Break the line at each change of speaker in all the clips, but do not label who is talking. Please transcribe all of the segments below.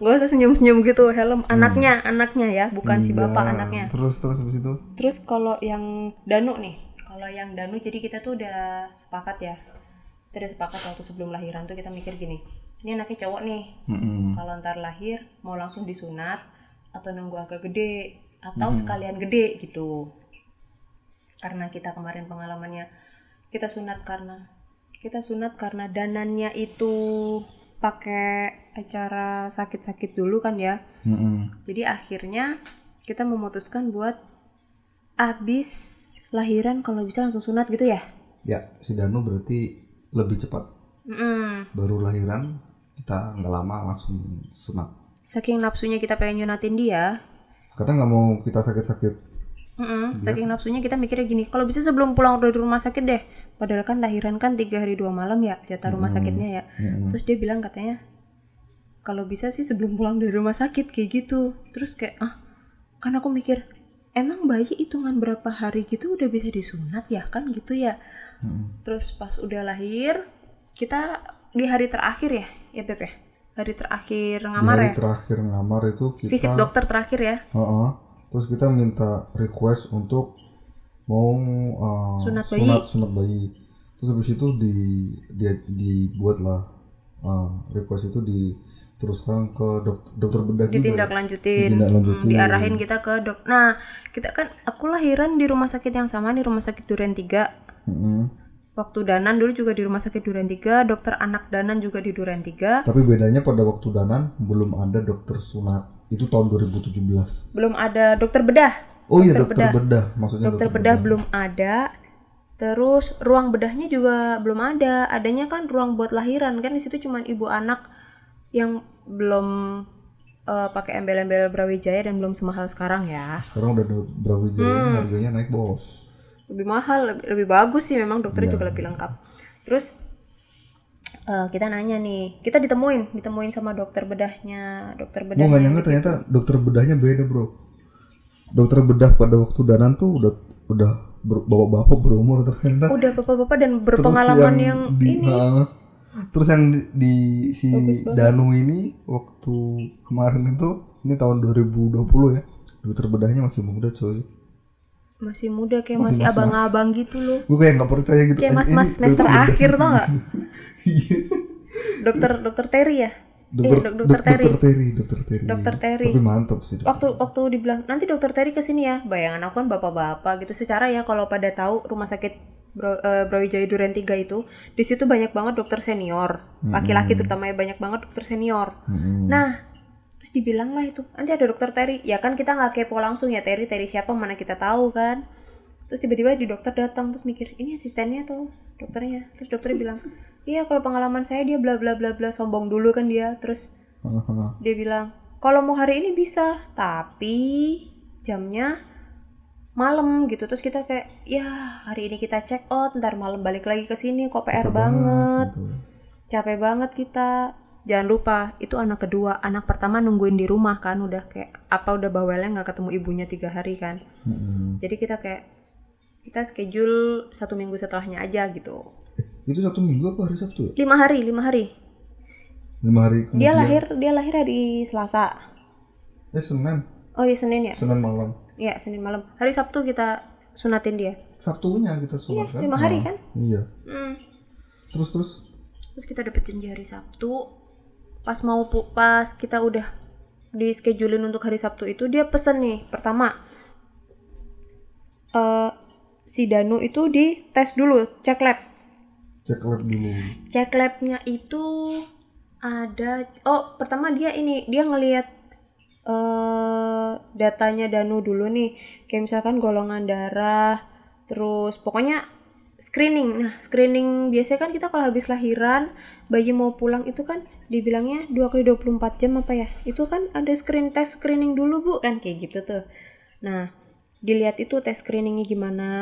nggak usah senyum senyum gitu helm hmm. anaknya hmm. anaknya ya bukan iya, si bapak anaknya terus terus habis itu terus kalau yang Danu nih kalau yang Danu jadi kita tuh udah sepakat ya kita udah sepakat waktu sebelum lahiran tuh kita mikir gini ini anaknya cowok nih hmm kalau ntar lahir mau langsung disunat atau nunggu agak gede atau hmm sekalian gede gitu karena kita kemarin pengalamannya kita sunat karena kita sunat karena danannya itu pakai acara sakit-sakit dulu kan ya mm -hmm. jadi akhirnya kita memutuskan buat abis lahiran kalau bisa langsung sunat gitu ya
ya si Danu berarti lebih cepat mm -hmm. baru lahiran kita nggak lama langsung sunat
saking nafsunya kita pengen nyunatin dia
karena nggak mau kita sakit-sakit
Mm -hmm. Saking nafsunya kita mikirnya gini, kalau bisa sebelum pulang dari rumah sakit deh, padahal kan lahiran kan tiga hari dua malam ya jatah rumah hmm. sakitnya ya hmm. terus dia bilang katanya kalau bisa sih sebelum pulang dari rumah sakit kayak gitu terus kayak ah kan aku mikir emang bayi hitungan berapa hari gitu udah bisa disunat ya kan gitu ya hmm. terus pas udah lahir kita di hari terakhir ya ya Beb ya? hari terakhir ngamar di hari ya terakhir ngamar itu kita visit dokter terakhir ya
uh -uh. terus kita minta request untuk mau uh, sunat bayi sunat, sunat bayi terus habis itu di di dibuatlah uh, eh, request itu diteruskan ke dok, dokter bedah ya. ditindak tidak lanjutin, ditindak lanjutin. Hmm, diarahin
kita ke dok nah kita kan aku lahiran di rumah sakit yang sama di rumah sakit Duren 3 hmm. waktu danan dulu juga di rumah sakit Duren tiga dokter anak danan juga di Duren tiga tapi
bedanya pada waktu danan belum ada dokter sunat itu tahun 2017
belum ada dokter bedah Oh iya dokter bedah. bedah maksudnya dokter, dokter bedah, bedah belum ada. Terus ruang bedahnya juga belum ada. Adanya kan ruang buat lahiran kan di situ cuma ibu anak yang belum uh, pakai embel-embel Brawijaya dan belum semahal sekarang ya. Sekarang
udah Brawijaya hmm. harganya naik bos.
Lebih mahal, lebih, lebih bagus sih memang dokternya ya. juga lebih lengkap. Terus uh, kita nanya nih, kita ditemuin, ditemuin sama dokter bedahnya, dokter bedah. Gue nyangka
ternyata dokter bedahnya beda bro dokter bedah pada waktu danan tuh udah udah bapak-bapak berumur ternyata
udah bapak-bapak dan berpengalaman yang, yang
di, ini terus yang di, di si Danu ini waktu kemarin itu ini tahun 2020 ya dokter bedahnya masih muda coy
masih muda kayak masih, masih abang-abang gitu loh gue kayak nggak percaya gitu kayak eh, mas-mas semester akhir tuh nggak iya. dokter dokter Terry ya Dokter, iya, dok, dokter, Terry. dokter Terry. Dokter Terry. Dokter Terry. Tapi mantap sih. Dokter. Waktu waktu dibilang nanti dokter Terry ke sini ya. Bayangan aku kan bapak-bapak gitu secara ya kalau pada tahu rumah sakit Brawijaya uh, eh, Brawijaya Duren 3 itu di situ banyak banget dokter senior. Hmm. Laki-laki hmm. terutama ya banyak banget dokter senior. Hmm. Nah, terus dibilang lah itu nanti ada dokter Terry ya kan kita nggak kepo langsung ya Terry Terry siapa mana kita tahu kan terus tiba-tiba di dokter datang terus mikir ini asistennya atau dokternya terus dokternya bilang iya kalau pengalaman saya dia bla bla bla bla sombong dulu kan dia terus dia bilang kalau mau hari ini bisa tapi jamnya malam gitu terus kita kayak ya hari ini kita check out ntar malam balik lagi ke sini kok PR banget, gitu. capek banget kita jangan lupa itu anak kedua anak pertama nungguin di rumah kan udah kayak apa udah bawelnya nggak ketemu ibunya tiga hari kan mm -hmm. jadi kita kayak kita schedule satu minggu setelahnya aja gitu
itu satu minggu apa hari Sabtu ya?
lima hari lima hari
lima hari kemudian. dia lahir
dia lahir hari Selasa eh Senin oh iya Senin ya Senin malam Iya Senin malam hari Sabtu kita sunatin dia
Sabtunya kita sunat iya, kan lima hari nah, kan
iya Hmm. terus terus terus kita dapetin janji hari Sabtu pas mau pas kita udah di schedulein untuk hari Sabtu itu dia pesen nih pertama uh, si Danu itu di tes dulu, cek lab. Cek lab dulu. Cek labnya itu ada oh pertama dia ini dia ngelihat uh, datanya Danu dulu nih kayak misalkan golongan darah terus pokoknya screening nah screening biasanya kan kita kalau habis lahiran bayi mau pulang itu kan dibilangnya dua kali 24 jam apa ya itu kan ada screen test screening dulu bu kan kayak gitu tuh nah dilihat itu tes screeningnya gimana,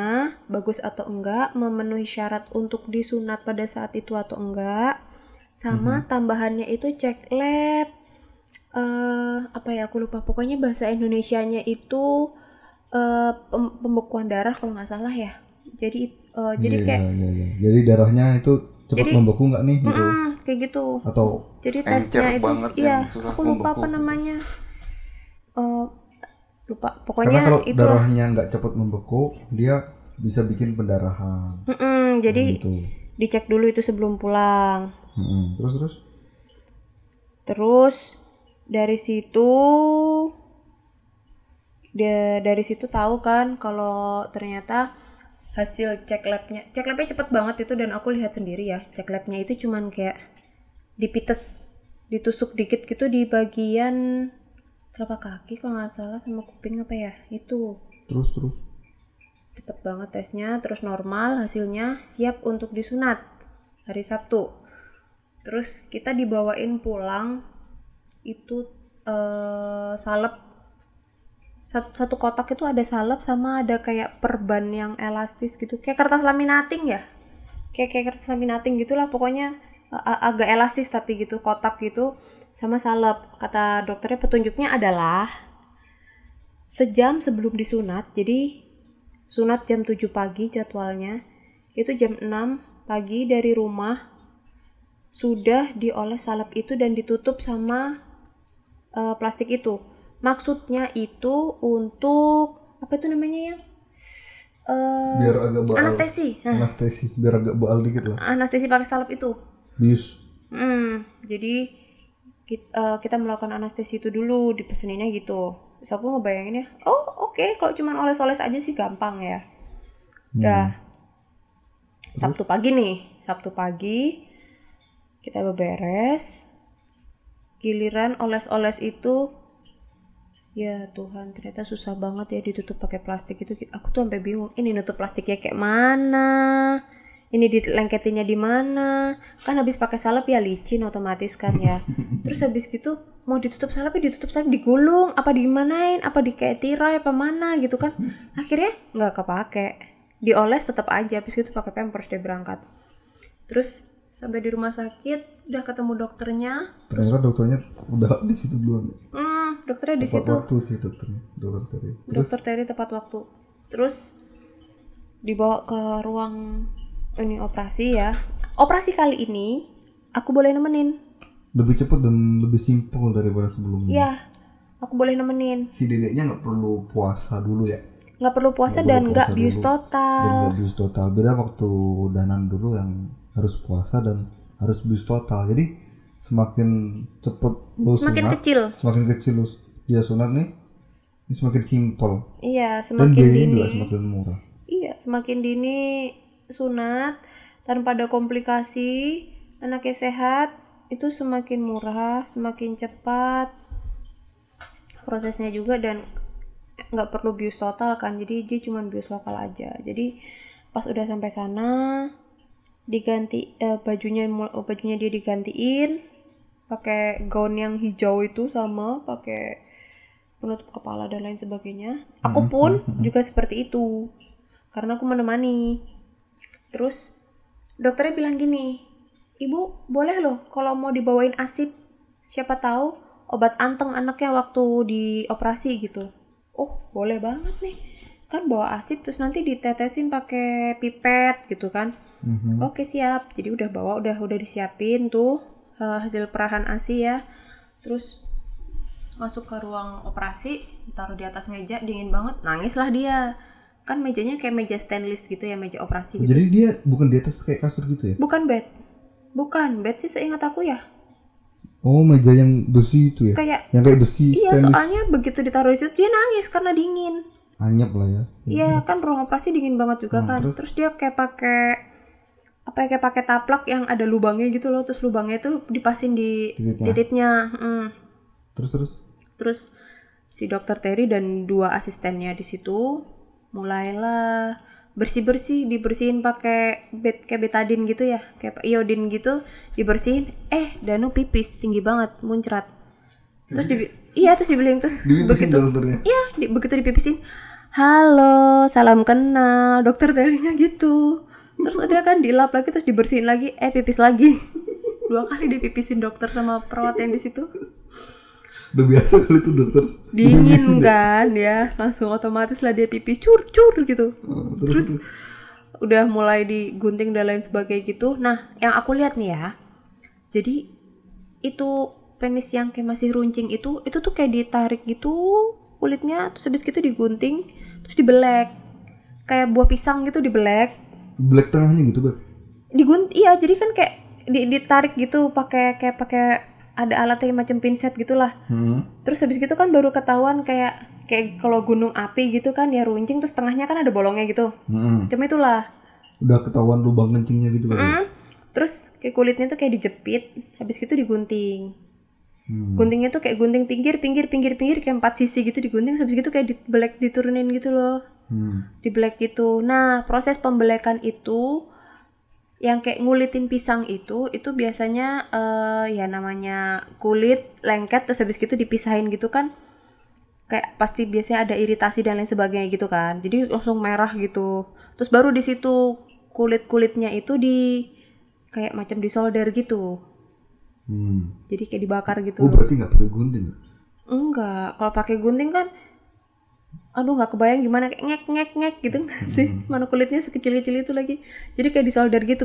bagus atau enggak, memenuhi syarat untuk disunat pada saat itu atau enggak, sama mm -hmm. tambahannya itu cek lab, uh, apa ya aku lupa pokoknya bahasa Indonesia-nya itu uh, pem pembekuan darah kalau nggak salah ya, jadi uh, jadi iya, kayak
yeah, yeah. jadi darahnya itu cepat membeku nggak nih gitu, mm -mm, kayak gitu atau jadi tesnya itu iya aku lupa membeku. apa
namanya. Uh, lupa pokoknya Karena kalau itu darahnya
nggak cepat membeku dia bisa bikin pendarahan mm -mm, jadi nah, gitu.
dicek dulu itu sebelum pulang
mm -mm. terus terus
terus dari situ dia dari situ tahu kan kalau ternyata hasil cek labnya cek labnya cepet banget itu dan aku lihat sendiri ya cek labnya itu cuman kayak dipites ditusuk dikit gitu di bagian berapa kaki kalau nggak salah sama kuping apa ya itu terus terus cepet banget tesnya terus normal hasilnya siap untuk disunat hari Sabtu terus kita dibawain pulang itu uh, salep satu, satu kotak itu ada salep sama ada kayak perban yang elastis gitu kayak kertas laminating ya kayak kayak kertas laminating gitulah pokoknya agak elastis tapi gitu kotak gitu sama salep kata dokternya petunjuknya adalah sejam sebelum disunat jadi sunat jam 7 pagi jadwalnya itu jam 6 pagi dari rumah sudah dioles salep itu dan ditutup sama uh, plastik itu maksudnya itu untuk apa itu namanya ya uh, biar agak baal. anestesi nah. anestesi
biar agak baal dikit lah
anestesi pakai salep itu bius hmm, jadi kita, uh, eh, kita melakukan anestesi itu dulu di peseninnya gitu terus aku ya, oh oke okay, kalau cuman oles-oles aja sih gampang ya hmm. udah hmm. Sabtu pagi nih Sabtu pagi kita beberes giliran oles-oles itu ya Tuhan ternyata susah banget ya ditutup pakai plastik itu aku tuh sampai bingung ini nutup plastiknya kayak mana ini dilengketinnya di mana kan habis pakai salep ya licin otomatis kan ya terus habis gitu mau ditutup salep ya ditutup salep digulung apa dimanain apa di kayak tirai apa mana gitu kan akhirnya nggak kepake dioles tetap aja habis gitu pakai pampers dia berangkat terus sampai di rumah sakit udah ketemu dokternya
ternyata dokternya udah di situ belum ya? hmm, dokternya di situ waktu sih dokternya dokter Terry dokter
Terry tepat waktu terus dibawa ke ruang ini operasi ya. Operasi kali ini aku boleh nemenin.
Lebih cepat dan lebih simpel daripada sebelumnya. Ya,
aku boleh nemenin.
Si dedeknya nggak perlu puasa dulu ya?
Nggak perlu puasa gak dan nggak bius total. Nggak
bius total. Beda waktu danan dulu yang harus puasa dan harus bius total. Jadi semakin cepet lu semakin sunat, kecil. semakin kecil lu dia sunat nih, ini semakin simpel. Iya, semakin Dan dini. juga semakin murah.
Iya, semakin dini sunat tanpa ada komplikasi, anaknya sehat, itu semakin murah, semakin cepat prosesnya juga dan nggak perlu bius total kan, jadi dia cuma bius lokal aja. Jadi pas udah sampai sana diganti eh, bajunya oh, bajunya dia digantiin pakai gaun yang hijau itu sama pakai penutup kepala dan lain sebagainya. Aku mm-hmm. pun mm-hmm. juga seperti itu karena aku menemani Terus dokternya bilang gini, Ibu boleh loh kalau mau dibawain asip. Siapa tahu obat anteng anaknya waktu dioperasi gitu. Oh boleh banget nih. Kan bawa asip terus nanti ditetesin pakai pipet gitu kan. Mm-hmm. Oke siap. Jadi udah bawa udah udah disiapin tuh eh, hasil perahan asi ya. Terus masuk ke ruang operasi, taruh di atas meja, dingin banget, nangis lah dia kan mejanya kayak meja stainless gitu ya meja operasi gitu. jadi dia
bukan di atas kayak kasur gitu ya
bukan bed bukan bed sih seingat aku ya
oh meja yang besi itu ya kayak yang kayak besi iya stainless. soalnya
begitu ditaruh di situ dia nangis karena dingin
Anyap lah ya
iya ya. kan ruang operasi dingin banget juga nah, kan terus? terus dia kayak pakai apa ya kayak pakai taplak yang ada lubangnya gitu loh terus lubangnya itu dipasin di titiknya, titiknya. Hmm. terus terus terus si dokter Terry dan dua asistennya di situ mulailah bersih-bersih dibersihin pakai bed kayak betadin gitu ya kayak iodin gitu dibersihin eh Danu pipis tinggi banget muncrat terus di, iya terus dibilang terus begitu iya di, begitu dipipisin halo salam kenal dokter telinga gitu terus udah kan dilap lagi terus dibersihin lagi eh pipis lagi dua kali dipipisin dokter sama perawat yang di situ
udah biasa kali tuh dokter dingin
kan ya langsung otomatis lah dia pipis cur cur gitu oh, terus, terus, udah mulai digunting dan lain sebagainya gitu nah yang aku lihat nih ya jadi itu penis yang kayak masih runcing itu itu tuh kayak ditarik gitu kulitnya terus habis gitu digunting terus dibelek kayak buah pisang gitu dibelek
belek tengahnya gitu kan
digunting iya jadi kan kayak ditarik gitu pakai kayak pakai ada alat yang macam pinset gitulah hmm. terus habis gitu kan baru ketahuan kayak kayak kalau gunung api gitu kan ya runcing terus tengahnya kan ada bolongnya gitu hmm. cuma itulah
udah ketahuan lubang kencingnya gitu kan hmm.
terus kayak kulitnya tuh kayak dijepit habis gitu digunting hmm. guntingnya tuh kayak gunting pinggir pinggir pinggir pinggir kayak empat sisi gitu digunting habis gitu kayak dibelek diturunin gitu loh hmm. black gitu nah proses pembelekan itu yang kayak ngulitin pisang itu itu biasanya uh, ya namanya kulit lengket terus habis gitu dipisahin gitu kan kayak pasti biasanya ada iritasi dan lain sebagainya gitu kan jadi langsung merah gitu terus baru di situ kulit kulitnya itu di kayak macam disolder gitu hmm. jadi kayak dibakar gitu oh berarti
nggak pakai gunting
enggak kalau pakai gunting kan aduh nggak kebayang gimana kayak ngek ngek ngek gitu nggak sih hmm. mana kulitnya sekecil-kecil itu lagi jadi kayak disolder gitu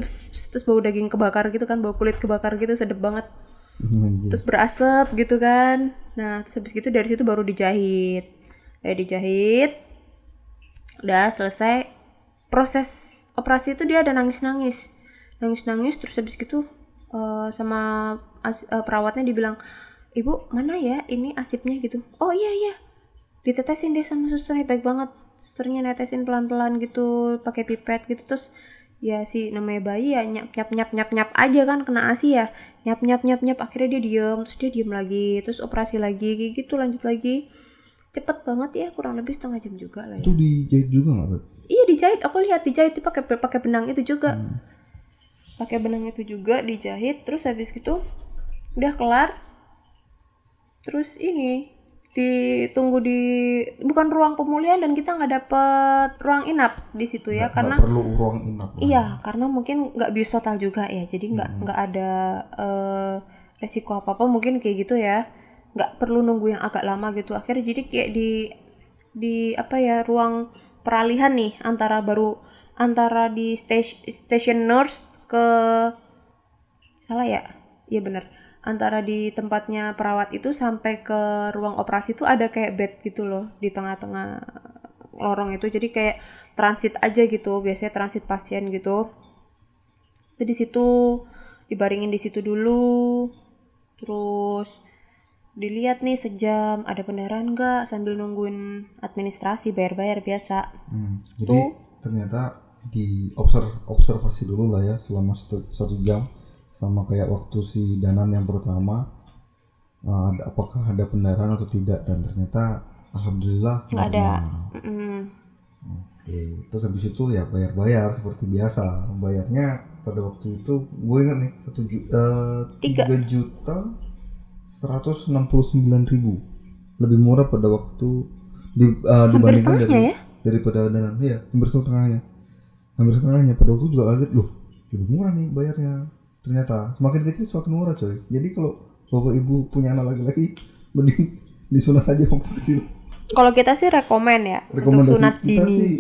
terus bau daging kebakar gitu kan bau kulit kebakar gitu sedep banget hmm. terus berasap gitu kan nah terus habis gitu dari situ baru dijahit ya dijahit udah selesai proses operasi itu dia ada nangis-nangis nangis-nangis terus habis gitu uh, sama uh, perawatnya dibilang ibu mana ya ini asipnya gitu oh iya iya ditetesin deh sama susternya baik banget susternya netesin pelan-pelan gitu pakai pipet gitu terus ya si namanya bayi ya nyap nyap nyap nyap nyap aja kan kena asi ya nyap nyap nyap nyap akhirnya dia diem terus dia diem lagi terus operasi lagi gitu lanjut lagi cepet banget ya kurang lebih setengah jam juga lah ya. itu
dijahit juga nggak
iya dijahit aku lihat dijahit pakai pakai benang itu juga hmm. pakai benang itu juga dijahit terus habis gitu udah kelar terus ini ditunggu di bukan ruang pemulihan dan kita nggak dapet ruang inap di situ ya gak, karena gak perlu ruang inap iya karena mungkin nggak total juga ya jadi nggak hmm. nggak ada uh, resiko apa apa mungkin kayak gitu ya nggak perlu nunggu yang agak lama gitu akhirnya jadi kayak di di apa ya ruang peralihan nih antara baru antara di station, station nurse ke salah ya iya benar antara di tempatnya perawat itu sampai ke ruang operasi itu ada kayak bed gitu loh di tengah-tengah lorong itu jadi kayak transit aja gitu biasanya transit pasien gitu jadi di situ dibaringin di situ dulu terus dilihat nih sejam ada pendarahan nggak sambil nungguin administrasi bayar-bayar biasa hmm,
gitu. jadi Tuh. ternyata di observasi dulu lah ya selama satu, satu jam sama kayak waktu si Danan yang pertama uh, ada, apakah ada pendarahan atau tidak dan ternyata alhamdulillah nggak ada mm. oke okay. terus habis itu ya bayar bayar seperti biasa bayarnya pada waktu itu gue ingat nih satu juta eh, tiga juta seratus enam puluh sembilan ribu lebih murah pada waktu di, uh, dibandingkan dari ya? daripada danan ya hampir setengahnya hampir setengahnya pada waktu juga kaget loh lebih murah nih bayarnya ternyata semakin kecil semakin murah coy jadi kalau bapak ibu punya anak lagi laki mending disunat aja waktu kecil
kalau kita sih rekomend ya Rekomendasi untuk sunat kita dini sih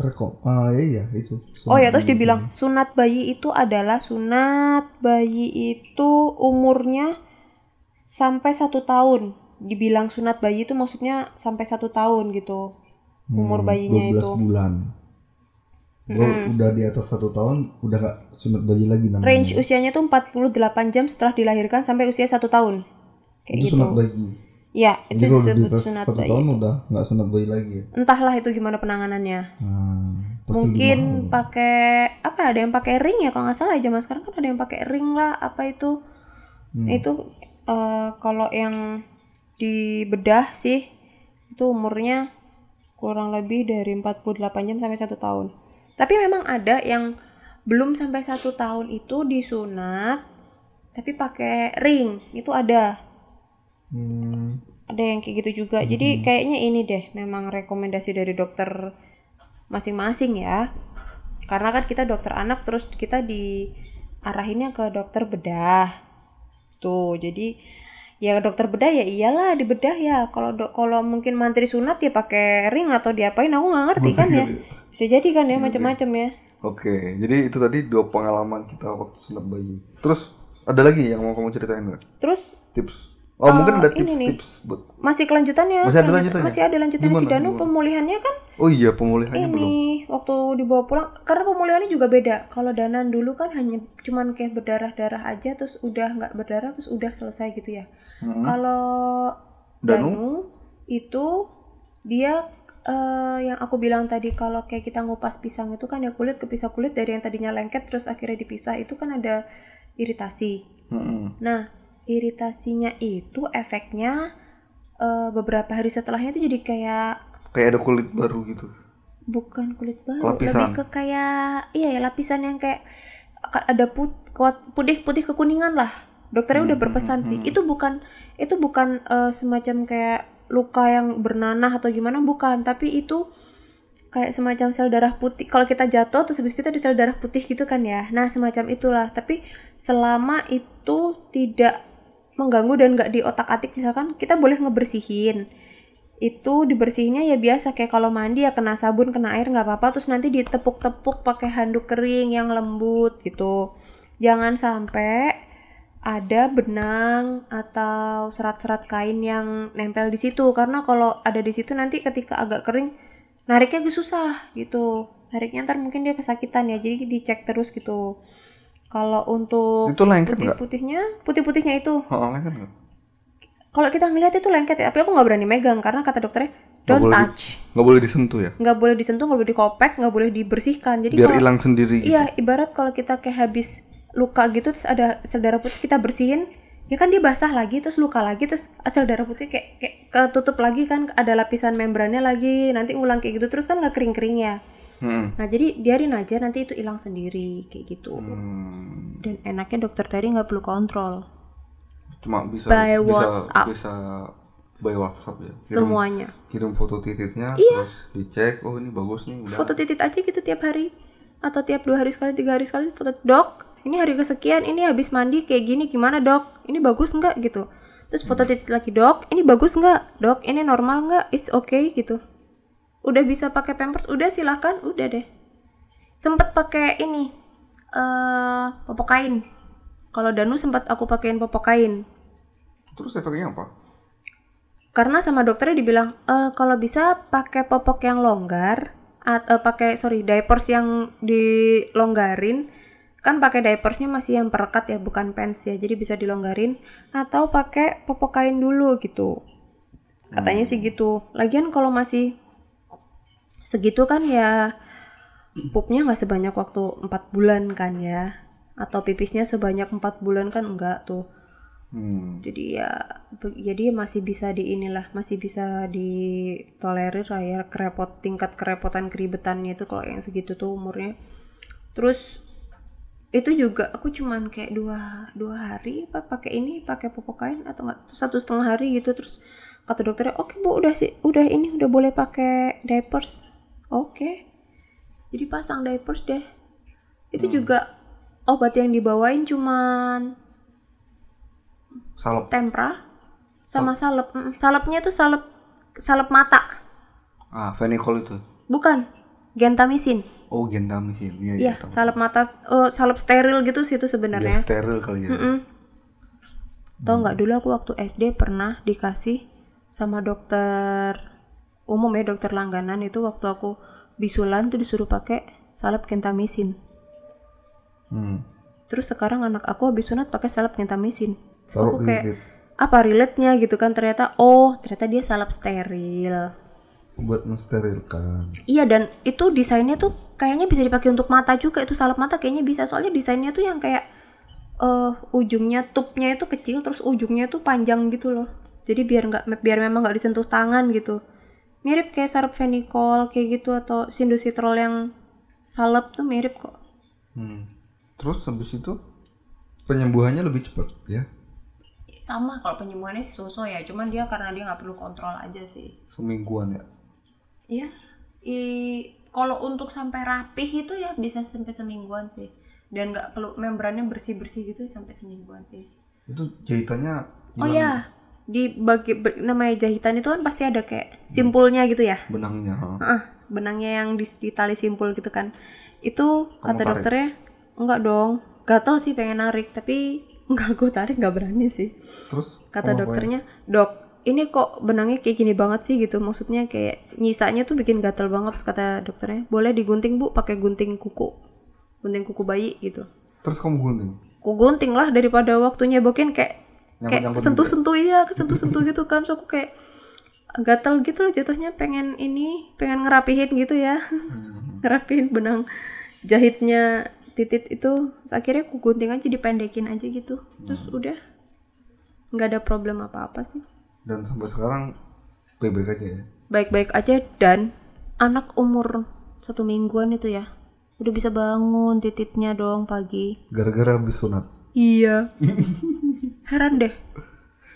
rekom ah uh, iya itu sunat oh ya terus dibilang
ini. sunat bayi itu adalah sunat bayi itu umurnya sampai satu tahun dibilang sunat bayi itu maksudnya sampai satu tahun gitu umur hmm, bayinya 12 itu
bulan gue hmm. udah di atas satu tahun udah gak sunat bayi lagi namanya range
usianya tuh 48 jam setelah dilahirkan sampai usia satu tahun kayak itu gitu. sunat bayi ya itu Jadi disebut di sunat satu bayi tahun
udah gak sunat bayi lagi ya?
entahlah itu gimana penanganannya hmm, mungkin pakai apa ada yang pakai ring ya kalau nggak salah zaman sekarang kan ada yang pakai ring lah apa itu hmm. itu uh, kalau yang di bedah sih itu umurnya kurang lebih dari 48 jam sampai satu tahun tapi memang ada yang belum sampai satu tahun itu disunat, tapi pakai ring itu ada. Hmm. Ada yang kayak gitu juga. Hmm. Jadi kayaknya ini deh, memang rekomendasi dari dokter masing-masing ya. Karena kan kita dokter anak, terus kita diarahinnya ke dokter bedah. Tuh, jadi ya dokter bedah ya iyalah di bedah ya kalau kalau mungkin mantri sunat ya pakai ring atau diapain aku nggak ngerti kan ya bisa jadi kan ya, macam-macam ya.
Oke, jadi itu tadi dua pengalaman kita waktu sunat bayi. Terus ada lagi yang mau kamu ceritain nggak? Terus tips. Oh, mungkin eh, ada tips-tips tips buat.
Masih kelanjutannya. Masih ada lanjutannya. Masih ada lanjutannya gimana, si Danu pemulihannya kan?
Oh iya, pemulihannya ini,
belum. waktu dibawa pulang karena pemulihannya juga beda. Kalau Danan dulu kan hanya cuman kayak berdarah-darah aja terus udah nggak berdarah terus udah selesai gitu ya. Mm-hmm. Kalau Danu, Danu itu dia uh, yang aku bilang tadi kalau kayak kita ngupas pisang itu kan ya kulit ke pisang kulit dari yang tadinya lengket terus akhirnya dipisah itu kan ada iritasi. Hmm. Nah iritasinya itu efeknya uh, beberapa hari setelahnya itu jadi kayak
kayak ada kulit baru gitu.
Bukan kulit baru, lapisan. lebih ke kayak iya ya lapisan yang kayak ada put kuat putih putih kekuningan lah. Dokternya hmm. udah berpesan hmm. sih. Itu bukan itu bukan uh, semacam kayak luka yang bernanah atau gimana bukan tapi itu kayak semacam sel darah putih kalau kita jatuh terus habis kita di sel darah putih gitu kan ya nah semacam itulah tapi selama itu tidak mengganggu dan nggak di otak atik misalkan kita boleh ngebersihin itu dibersihinnya ya biasa kayak kalau mandi ya kena sabun kena air nggak apa-apa terus nanti ditepuk-tepuk pakai handuk kering yang lembut gitu jangan sampai ada benang atau serat-serat kain yang nempel di situ karena kalau ada di situ nanti ketika agak kering nariknya agak susah gitu nariknya ntar mungkin dia kesakitan ya jadi dicek terus gitu kalau untuk putih putihnya putih putihnya itu oh, kalau kita ngeliat itu lengket ya tapi aku nggak berani megang karena kata dokternya don't gak
touch nggak boleh disentuh ya
nggak boleh disentuh nggak boleh dikopek nggak boleh dibersihkan jadi biar hilang sendiri iya, gitu. iya ibarat kalau kita kayak habis luka gitu terus ada sel darah putih kita bersihin ya kan dia basah lagi terus luka lagi terus sel darah putih kayak, kayak ketutup lagi kan ada lapisan membrannya lagi nanti ulang kayak gitu terus kan nggak kering kering ya hmm. nah jadi biarin aja nanti itu hilang sendiri kayak gitu hmm. dan enaknya dokter tadi nggak perlu kontrol
cuma bisa by bisa WhatsApp. bisa by WhatsApp ya kirim, semuanya kirim foto titiknya iya. terus dicek oh ini bagus nih udah.
foto titik aja gitu tiap hari atau tiap dua hari sekali tiga hari sekali foto dok ini hari kesekian ini habis mandi kayak gini gimana dok ini bagus nggak gitu terus foto hmm. titik lagi dok ini bagus nggak dok ini normal nggak is okay gitu udah bisa pakai pampers udah silahkan udah deh sempet pakai ini eh uh, popok kain kalau Danu sempat aku pakaiin popok kain terus efeknya apa karena sama dokternya dibilang e, kalau bisa pakai popok yang longgar atau eh, pakai sorry diapers yang dilonggarin kan pakai diapersnya masih yang perekat ya bukan pants ya jadi bisa dilonggarin atau pakai popok kain dulu gitu katanya hmm. sih gitu lagian kalau masih segitu kan ya pupnya nggak sebanyak waktu 4 bulan kan ya atau pipisnya sebanyak 4 bulan kan enggak tuh Hmm. Jadi ya jadi ya masih bisa di inilah, masih bisa ditolerir lah ya kerepot tingkat kerepotan keribetannya itu kalau yang segitu tuh umurnya. Terus itu juga aku cuman kayak dua dua hari apa pakai ini pakai pupuk kain atau enggak satu setengah hari gitu terus kata dokternya oke okay, bu udah sih udah ini udah boleh pakai diapers oke okay. jadi pasang diapers deh itu hmm. juga obat yang dibawain cuman salep tempra sama oh. salep salep. salepnya itu salep salep mata
ah venikol itu
bukan gentamisin
Oh gendam sih, iya. Ya, ya
salep mata, uh, salep steril gitu sih itu sebenarnya. Ya, steril kali ya. Mm -mm. Tau nggak dulu aku waktu SD pernah dikasih sama dokter umum ya dokter langganan itu waktu aku bisulan tuh disuruh pakai salep kentamisin. Hmm. Terus sekarang anak aku habis sunat pakai salep kentamisin. Terus aku kayak apa relate-nya gitu kan ternyata oh ternyata dia salep steril.
Buat mensterilkan.
Iya dan itu desainnya tuh kayaknya bisa dipakai untuk mata juga itu salep mata kayaknya bisa soalnya desainnya tuh yang kayak uh, ujungnya tupnya itu kecil terus ujungnya tuh panjang gitu loh jadi biar nggak biar memang nggak disentuh tangan gitu mirip kayak sarap fenikol kayak gitu atau sindositrol yang salep tuh mirip kok
hmm. terus habis itu penyembuhannya lebih cepat ya
sama kalau penyembuhannya sih susu ya cuman dia karena dia nggak perlu kontrol aja sih
semingguan ya
iya i kalau untuk sampai rapih itu ya bisa sampai semingguan sih dan nggak perlu membrannya bersih bersih gitu ya sampai semingguan sih itu jahitannya gimana? oh ya di bagi ber, namanya jahitan itu kan pasti ada kayak simpulnya gitu ya
benangnya uh,
benangnya yang di, tali simpul gitu kan itu Kamu kata tarik? dokternya enggak dong gatel sih pengen narik tapi enggak gue tarik nggak berani sih terus kata dokternya dok ini kok benangnya kayak gini banget sih gitu maksudnya kayak nyisanya tuh bikin gatel banget kata dokternya boleh digunting bu pakai gunting kuku gunting kuku bayi gitu
terus kamu gunting
ku gunting lah daripada waktunya bokin kayak Nyambut kayak sentuh sentuh iya sentuh sentuh gitu kan so aku kayak gatel gitu loh jatuhnya pengen ini pengen ngerapihin gitu ya hmm. ngerapihin benang jahitnya titit itu terus akhirnya ku gunting aja dipendekin aja gitu terus hmm. udah nggak ada problem apa apa sih
dan sampai sekarang baik-baik aja ya
baik-baik aja dan anak umur satu mingguan itu ya udah bisa bangun titiknya dong pagi
gara-gara habis sunat
iya heran deh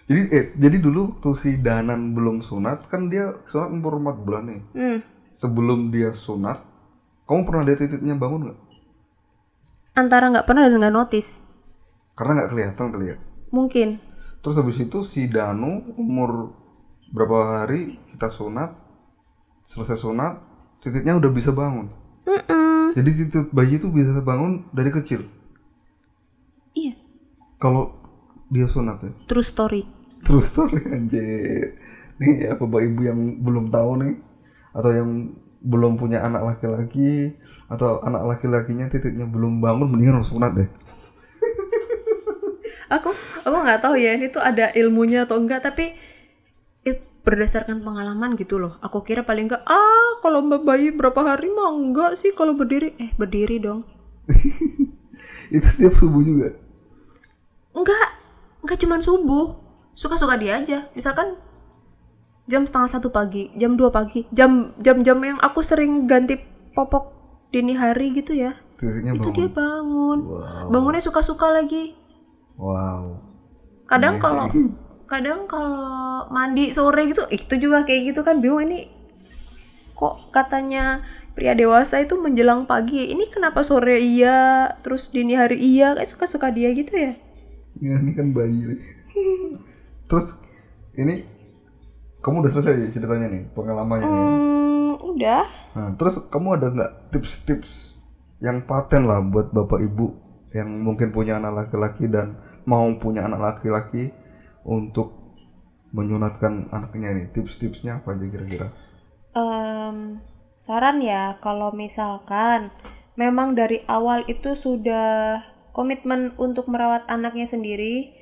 jadi eh, jadi dulu tuh si Danan belum sunat kan dia sunat umur 4 bulan nih hmm. sebelum dia sunat kamu pernah lihat titiknya bangun nggak
antara nggak pernah dan nggak notice
karena nggak kelihatan kelihatan. Ya? mungkin terus habis itu si Danu umur berapa hari kita sunat selesai sunat titiknya udah bisa bangun mm -mm. jadi titik bayi itu bisa bangun dari kecil iya kalau dia sunat ya true story true story anjir nih ya bapak ibu yang belum tahu nih atau yang belum punya anak laki-laki atau anak laki-lakinya titiknya belum bangun mendingan harus sunat deh
aku aku nggak tahu ya ini tuh ada ilmunya atau enggak tapi itu berdasarkan pengalaman gitu loh aku kira paling enggak ah kalau mbak bayi berapa hari mah enggak sih kalau berdiri eh berdiri dong
itu tiap subuh juga
enggak enggak cuma subuh suka-suka dia aja misalkan jam setengah satu pagi jam dua pagi jam jam jam yang aku sering ganti popok dini hari gitu ya itu dia bangun wow. bangunnya suka-suka lagi
Wow. Kadang yeah. kalau
kadang kalau mandi sore gitu, itu juga kayak gitu kan bingung ini kok katanya pria dewasa itu menjelang pagi. Ini kenapa sore iya, terus dini hari iya, kayak suka-suka dia gitu ya.
Ya ini kan bayi. terus ini kamu udah selesai ceritanya nih pengalamannya hmm,
nih. udah.
Nah, terus kamu ada nggak tips-tips yang paten lah buat bapak ibu yang mungkin punya anak laki-laki dan mau punya anak laki-laki untuk menyunatkan anaknya ini tips-tipsnya apa aja kira-kira?
Um, saran ya kalau misalkan memang dari awal itu sudah komitmen untuk merawat anaknya sendiri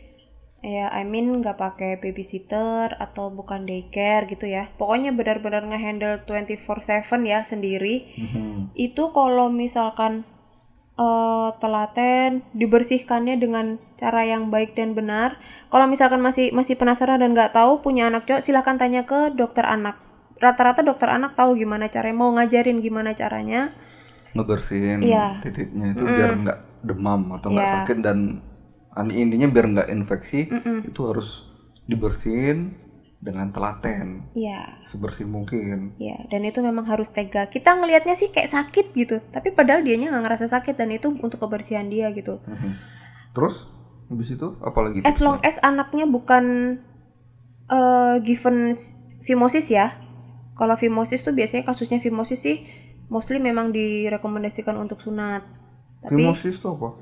ya I mean nggak pakai babysitter atau bukan daycare gitu ya pokoknya benar-benar ngehandle 24/7 ya sendiri mm -hmm. itu kalau misalkan uh, telaten, dibersihkannya dengan cara yang baik dan benar. Kalau misalkan masih masih penasaran dan nggak tahu punya anak cowok, silahkan tanya ke dokter anak. Rata-rata dokter anak tahu gimana caranya, mau ngajarin gimana caranya.
Ngebersihin ya. titiknya itu mm. biar nggak demam atau nggak ya. sakit dan intinya biar nggak infeksi mm -mm. itu harus dibersihin dengan telaten, ya. sebersih mungkin.
Ya, dan itu memang harus tega. Kita ngelihatnya sih kayak sakit gitu, tapi padahal dianya nggak ngerasa sakit dan itu untuk kebersihan dia gitu.
Hmm. Terus habis itu apalagi? As long
as anaknya bukan uh, given fimosis ya. Kalau fimosis tuh biasanya kasusnya fimosis sih mostly memang direkomendasikan untuk sunat. Tapi,
fimosis tuh apa?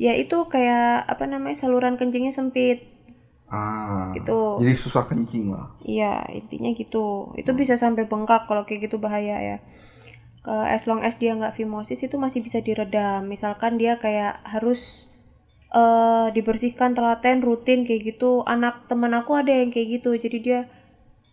Ya itu kayak apa namanya saluran kencingnya sempit
Ah, gitu. Jadi susah kencing lah.
Iya, intinya gitu. Itu bisa sampai bengkak kalau kayak gitu bahaya ya. ke as long as dia nggak fimosis itu masih bisa diredam. Misalkan dia kayak harus uh, dibersihkan telaten rutin kayak gitu. Anak teman aku ada yang kayak gitu. Jadi dia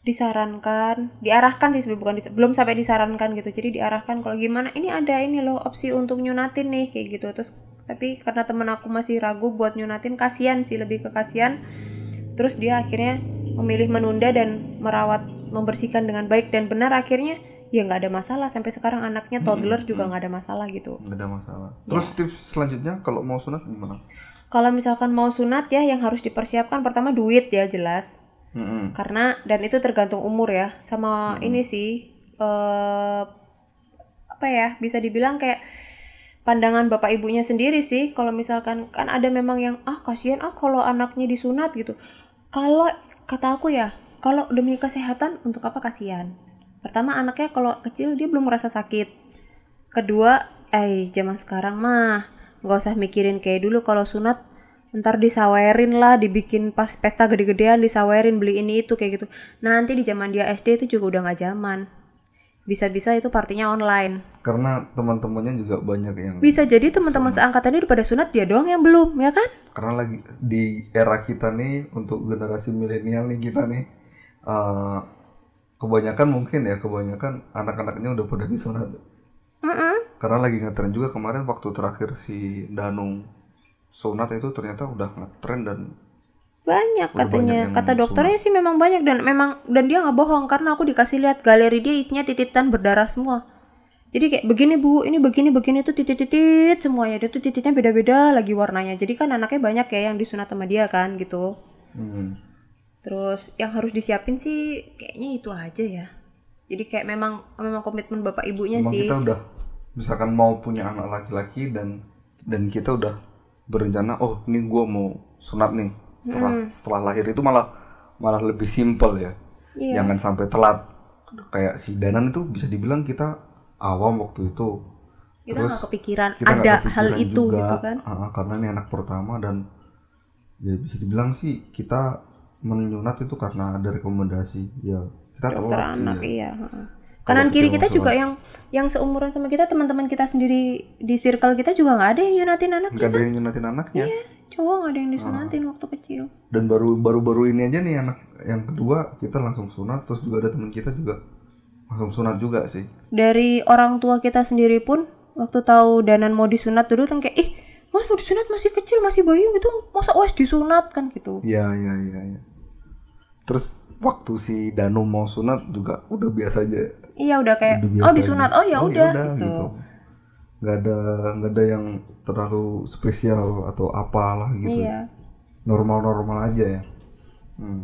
disarankan, diarahkan sih bukan dis belum sampai disarankan gitu. Jadi diarahkan kalau gimana ini ada ini loh opsi untuk nyunatin nih kayak gitu. Terus tapi karena temen aku masih ragu buat nyunatin kasihan sih lebih ke kasihan. Hmm terus dia akhirnya memilih menunda dan merawat membersihkan dengan baik dan benar akhirnya ya nggak ada masalah sampai sekarang anaknya hmm, toddler hmm, juga nggak hmm. ada masalah gitu
nggak ada masalah ya. terus ya. tips selanjutnya kalau mau sunat gimana
kalau misalkan mau sunat ya yang harus dipersiapkan pertama duit ya jelas hmm. karena dan itu tergantung umur ya sama hmm. ini sih uh, apa ya bisa dibilang kayak pandangan bapak ibunya sendiri sih kalau misalkan kan ada memang yang ah kasihan ah kalau anaknya disunat gitu kalau kata aku ya kalau demi kesehatan untuk apa kasihan pertama anaknya kalau kecil dia belum merasa sakit kedua eh zaman sekarang mah nggak usah mikirin kayak dulu kalau sunat ntar disawerin lah dibikin pas pesta gede-gedean disawerin beli ini itu kayak gitu nah, nanti di zaman dia SD itu juga udah nggak zaman bisa-bisa itu partinya online.
Karena teman-temannya juga banyak yang
Bisa jadi teman-teman seangkatan udah pada sunat dia doang yang belum, ya kan?
Karena lagi di era kita nih untuk generasi milenial nih kita nih uh, kebanyakan mungkin ya kebanyakan anak-anaknya udah pada disunat. Mm -mm. Karena lagi ngetren juga kemarin waktu terakhir si Danung sunat itu ternyata udah ngetren dan
banyak katanya banyak kata dokternya sih memang banyak dan memang dan dia nggak bohong karena aku dikasih lihat galeri dia isinya tititan berdarah semua jadi kayak begini bu ini begini begini tuh titit-titit semuanya dia tuh tititnya beda-beda lagi warnanya jadi kan anaknya banyak ya yang disunat sama dia kan gitu hmm. terus yang harus disiapin sih kayaknya itu aja ya jadi kayak memang memang komitmen bapak ibunya memang sih kita udah
misalkan mau punya anak laki-laki dan dan kita udah berencana oh ini gue mau sunat nih setelah mm. setelah lahir itu malah malah lebih simpel ya yeah. jangan sampai telat kayak si Danan itu bisa dibilang kita awam waktu itu kita gak kepikiran kita ada kepikiran hal juga, itu gitu kan uh, karena ini anak pertama dan ya bisa dibilang sih kita menyunat itu karena ada rekomendasi ya kita telat sih anak, ya.
iya kanan kiri kita juga yang yang seumuran sama kita teman-teman kita sendiri di circle kita juga nggak ada yang nyunatin anak nggak ada
yang nyunatin anaknya iya
cowok nggak ada yang ah. disunatin nah. waktu kecil
dan baru baru baru ini aja nih anak yang kedua kita langsung sunat terus juga ada teman kita juga langsung sunat juga sih
dari orang tua kita sendiri pun waktu tahu danan mau disunat dulu kan kayak ih mas mau disunat masih kecil masih bayi gitu masa wes disunat kan gitu
iya iya iya ya. terus waktu si Danu mau sunat juga udah biasa aja
iya udah kayak udah oh disunat oh ya oh, ya udah gitu. gitu
nggak ada nggak ada yang terlalu spesial atau apalah gitu iya. normal normal aja ya hmm.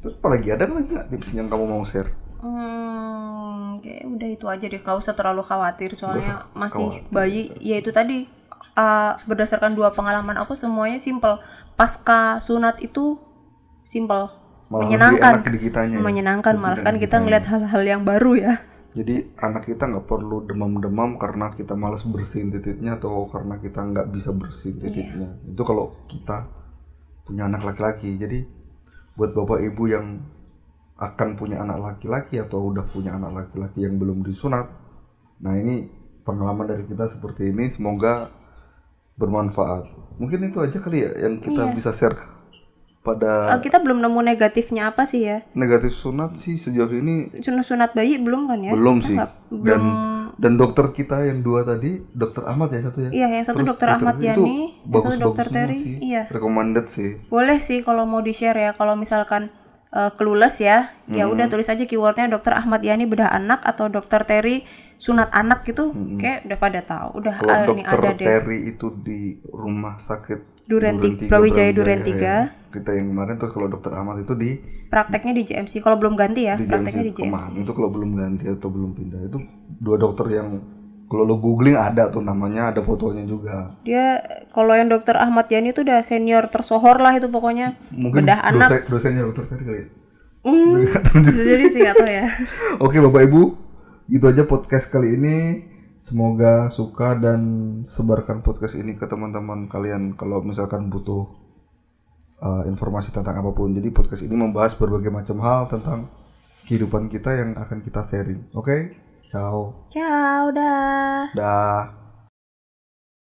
terus apalagi ada lagi nggak tips yang kamu mau share
hmm kayak udah itu aja deh kau usah terlalu khawatir soalnya masih khawatir. bayi ya itu tadi uh, berdasarkan dua pengalaman aku semuanya simple pasca sunat itu simple malah menyenangkan ya. menyenangkan ya? malah kan kita ngelihat hal-hal yang baru ya
jadi anak kita nggak perlu demam-demam karena kita malas bersihin titiknya atau karena kita nggak bisa bersihin iya. titiknya yeah. itu kalau kita punya anak laki-laki jadi buat bapak ibu yang akan punya anak laki-laki atau udah punya anak laki-laki yang belum disunat nah ini pengalaman dari kita seperti ini semoga bermanfaat mungkin itu aja kali ya yang kita yeah. bisa share pada eh,
kita belum nemu negatifnya apa sih ya
negatif sunat sih sejauh ini
sunat sunat bayi belum kan ya belum kita sih gak, belum... dan
dan dokter kita yang dua tadi dokter Ahmad ya satu ya iya yang satu dokter, Ahmad Yani yang satu dokter Terry iya recommended sih
boleh sih kalau mau di share ya kalau misalkan uh, eh, kelules ya. ya hmm. ya udah tulis aja keywordnya dokter Ahmad Yani bedah anak atau dokter Terry sunat anak gitu hmm. kayak udah pada tahu udah kalau ah, dokter ada Terry
deh. itu di rumah sakit Duren, Tiga, Brawijaya Duren tiga. Ya. Kita yang kemarin tuh kalau dokter Ahmad itu di
prakteknya di JMC. Kalau belum ganti ya, di prakteknya JMC. di JMC. Kemarin
itu kalau belum ganti atau belum pindah itu dua dokter yang kalau lo googling ada tuh namanya, ada fotonya juga.
Dia kalau yang dokter Ahmad Yani itu udah senior tersohor lah itu pokoknya. Mungkin bedah dosen, anak.
Dosennya dokter tadi kali.
Mm, jadi sih atau ya.
Oke Bapak Ibu, itu aja podcast kali ini Semoga suka dan sebarkan podcast ini ke teman-teman kalian kalau misalkan butuh uh, informasi tentang apapun. Jadi podcast ini membahas berbagai macam hal tentang kehidupan kita yang akan kita sharing. Oke, okay? ciao.
Ciao, dah.
Dah.